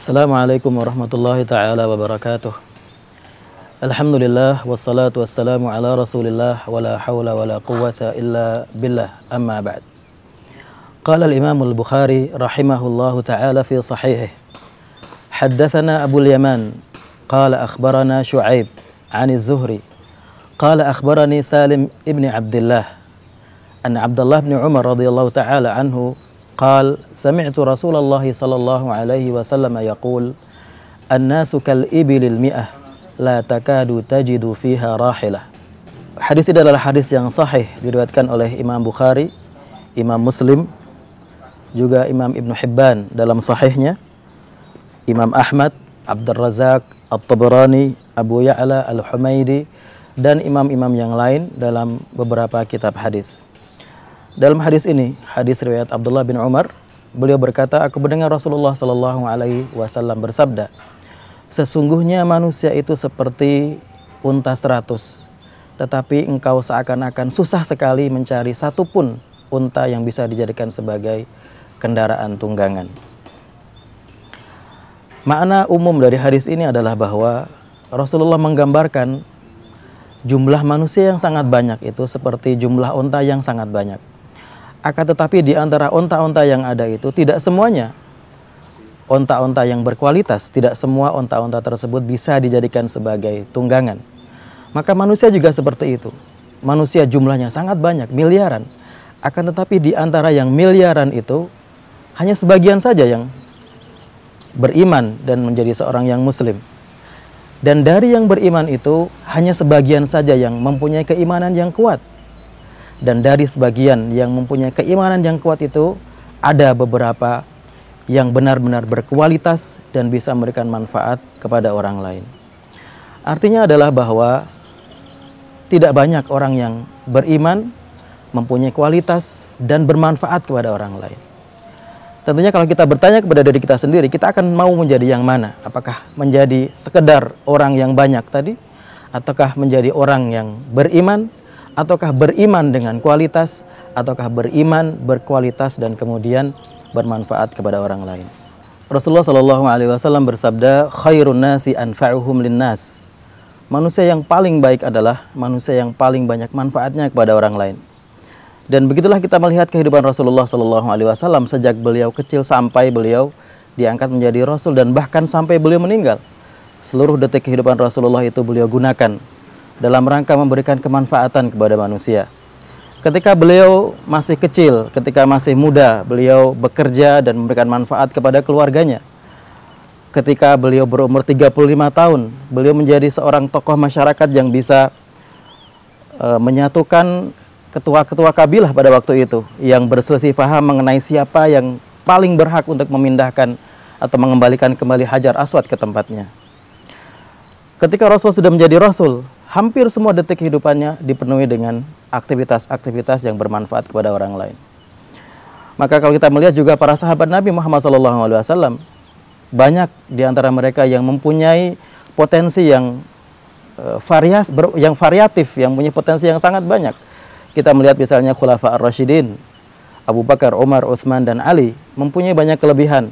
السلام عليكم ورحمة الله تعالى وبركاته الحمد لله والصلاة والسلام على رسول الله ولا حول ولا قوة إلا بالله أما بعد قال الإمام البخاري رحمه الله تعالى في صحيحه حدثنا أبو اليمان قال أخبرنا شعيب عن الزهري قال أخبرني سالم ابن عبد الله أن عبد الله بن عمر رضي الله تعالى عنه قال سمعت رسول الله صلى الله عليه وسلم يقول الناس كالإبل المئة لا تكاد تجد فيها راحلة Hadis ini adalah hadis yang sahih diriwayatkan oleh Imam Bukhari, Imam Muslim, juga Imam Ibn Hibban dalam sahihnya, Imam Ahmad, Abdul Razak, At-Tabarani, Abu Ya'la, Al-Humaidi, dan imam-imam yang lain dalam beberapa kitab hadis. Dalam hadis ini, hadis riwayat Abdullah bin Umar, beliau berkata, aku mendengar Rasulullah Shallallahu Alaihi Wasallam bersabda, sesungguhnya manusia itu seperti unta seratus, tetapi engkau seakan-akan susah sekali mencari satu pun unta yang bisa dijadikan sebagai kendaraan tunggangan. Makna umum dari hadis ini adalah bahwa Rasulullah menggambarkan jumlah manusia yang sangat banyak itu seperti jumlah unta yang sangat banyak. Akan tetapi di antara onta-onta yang ada itu tidak semuanya onta-onta yang berkualitas, tidak semua onta-onta tersebut bisa dijadikan sebagai tunggangan. Maka manusia juga seperti itu. Manusia jumlahnya sangat banyak, miliaran. Akan tetapi di antara yang miliaran itu hanya sebagian saja yang beriman dan menjadi seorang yang muslim. Dan dari yang beriman itu hanya sebagian saja yang mempunyai keimanan yang kuat dan dari sebagian yang mempunyai keimanan yang kuat itu ada beberapa yang benar-benar berkualitas dan bisa memberikan manfaat kepada orang lain. Artinya adalah bahwa tidak banyak orang yang beriman, mempunyai kualitas dan bermanfaat kepada orang lain. Tentunya kalau kita bertanya kepada diri kita sendiri, kita akan mau menjadi yang mana? Apakah menjadi sekedar orang yang banyak tadi ataukah menjadi orang yang beriman ataukah beriman dengan kualitas ataukah beriman berkualitas dan kemudian bermanfaat kepada orang lain. Rasulullah Shallallahu Alaihi Wasallam bersabda, "Khairun nasi anfa'uhum linnas." Manusia yang paling baik adalah manusia yang paling banyak manfaatnya kepada orang lain. Dan begitulah kita melihat kehidupan Rasulullah Shallallahu Alaihi Wasallam sejak beliau kecil sampai beliau diangkat menjadi Rasul dan bahkan sampai beliau meninggal. Seluruh detik kehidupan Rasulullah itu beliau gunakan dalam rangka memberikan kemanfaatan kepada manusia. Ketika beliau masih kecil, ketika masih muda, beliau bekerja dan memberikan manfaat kepada keluarganya. Ketika beliau berumur 35 tahun, beliau menjadi seorang tokoh masyarakat yang bisa e, menyatukan ketua-ketua kabilah pada waktu itu yang berselisih paham mengenai siapa yang paling berhak untuk memindahkan atau mengembalikan kembali Hajar Aswad ke tempatnya. Ketika Rasul sudah menjadi Rasul, hampir semua detik kehidupannya dipenuhi dengan aktivitas-aktivitas yang bermanfaat kepada orang lain. Maka kalau kita melihat juga para sahabat Nabi Muhammad SAW, banyak di antara mereka yang mempunyai potensi yang uh, varias, yang variatif, yang punya potensi yang sangat banyak. Kita melihat misalnya Khulafa Ar-Rashidin, Abu Bakar, Umar, Uthman, dan Ali mempunyai banyak kelebihan,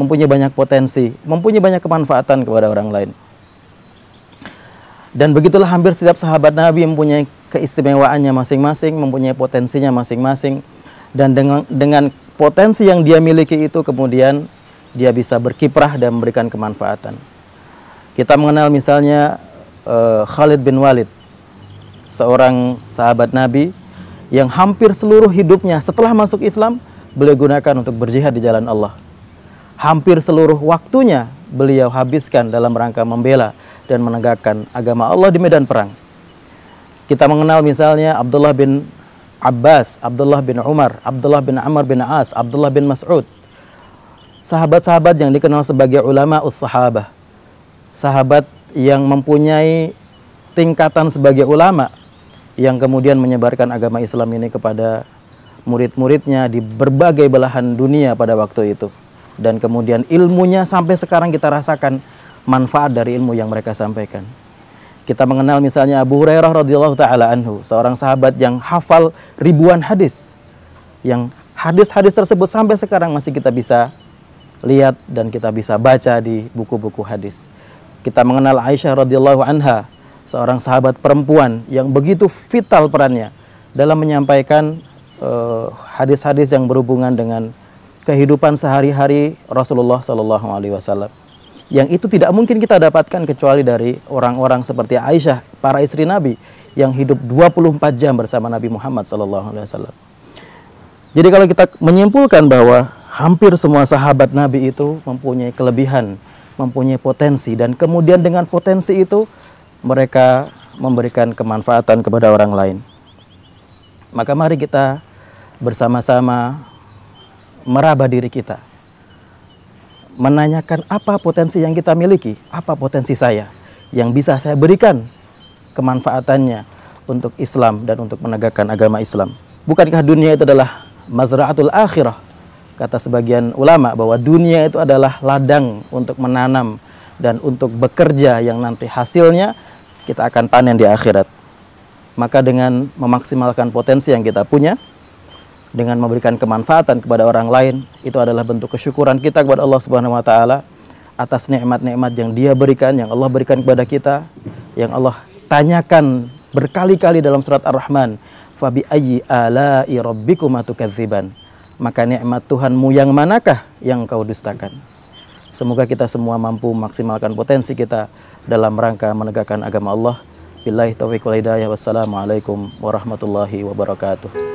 mempunyai banyak potensi, mempunyai banyak kemanfaatan kepada orang lain. Dan begitulah hampir setiap sahabat Nabi mempunyai keistimewaannya masing-masing, mempunyai potensinya masing-masing. Dan dengan, dengan potensi yang dia miliki itu kemudian dia bisa berkiprah dan memberikan kemanfaatan. Kita mengenal misalnya uh, Khalid bin Walid, seorang sahabat Nabi yang hampir seluruh hidupnya setelah masuk Islam beliau gunakan untuk berjihad di jalan Allah. Hampir seluruh waktunya beliau habiskan dalam rangka membela dan menegakkan agama Allah di medan perang. Kita mengenal misalnya Abdullah bin Abbas, Abdullah bin Umar, Abdullah bin Amr bin As, Abdullah bin Mas'ud. Sahabat-sahabat yang dikenal sebagai ulama us-sahabah. Sahabat yang mempunyai tingkatan sebagai ulama yang kemudian menyebarkan agama Islam ini kepada murid-muridnya di berbagai belahan dunia pada waktu itu. Dan kemudian ilmunya sampai sekarang kita rasakan manfaat dari ilmu yang mereka sampaikan. Kita mengenal misalnya Abu Hurairah radhiyallahu taala anhu, seorang sahabat yang hafal ribuan hadis. Yang hadis-hadis tersebut sampai sekarang masih kita bisa lihat dan kita bisa baca di buku-buku hadis. Kita mengenal Aisyah radhiyallahu anha, seorang sahabat perempuan yang begitu vital perannya dalam menyampaikan eh, hadis-hadis uh, yang berhubungan dengan kehidupan sehari-hari Rasulullah Shallallahu Alaihi Wasallam yang itu tidak mungkin kita dapatkan kecuali dari orang-orang seperti Aisyah, para istri Nabi yang hidup 24 jam bersama Nabi Muhammad sallallahu alaihi wasallam. Jadi kalau kita menyimpulkan bahwa hampir semua sahabat Nabi itu mempunyai kelebihan, mempunyai potensi dan kemudian dengan potensi itu mereka memberikan kemanfaatan kepada orang lain. Maka mari kita bersama-sama meraba diri kita menanyakan apa potensi yang kita miliki, apa potensi saya yang bisa saya berikan kemanfaatannya untuk Islam dan untuk menegakkan agama Islam. Bukankah dunia itu adalah mazra'atul akhirah? Kata sebagian ulama bahwa dunia itu adalah ladang untuk menanam dan untuk bekerja yang nanti hasilnya kita akan panen di akhirat. Maka dengan memaksimalkan potensi yang kita punya, dengan memberikan kemanfaatan kepada orang lain itu adalah bentuk kesyukuran kita kepada Allah Subhanahu wa taala atas nikmat-nikmat yang Dia berikan, yang Allah berikan kepada kita, yang Allah tanyakan berkali-kali dalam surat Ar-Rahman, fabi ayyi ala'i rabbikum atukadziban. Maka nikmat Tuhanmu yang manakah yang kau dustakan? Semoga kita semua mampu maksimalkan potensi kita dalam rangka menegakkan agama Allah. Billahi taufiq wal hidayah. Wassalamualaikum warahmatullahi wabarakatuh.